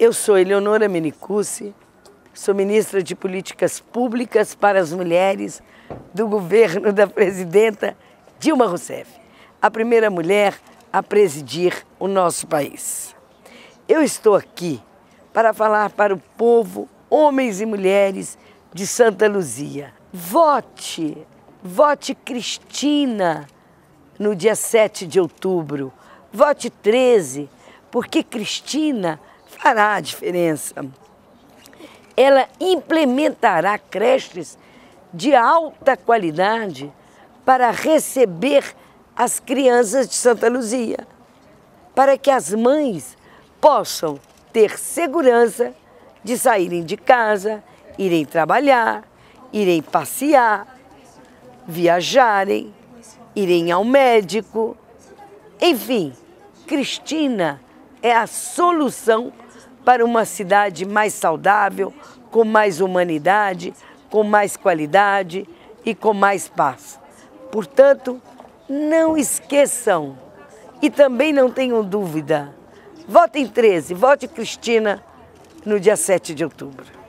Eu sou Eleonora Menicucci, sou ministra de Políticas Públicas para as Mulheres do governo da presidenta Dilma Rousseff, a primeira mulher a presidir o nosso país. Eu estou aqui para falar para o povo, homens e mulheres de Santa Luzia. Vote, vote Cristina no dia 7 de outubro, vote 13, porque Cristina fará a diferença. Ela implementará creches de alta qualidade para receber as crianças de Santa Luzia, para que as mães possam ter segurança de saírem de casa, irem trabalhar, irem passear, viajarem, irem ao médico. Enfim, Cristina é a solução para uma cidade mais saudável, com mais humanidade, com mais qualidade e com mais paz. Portanto, não esqueçam e também não tenham dúvida. Votem 13, vote Cristina no dia 7 de outubro.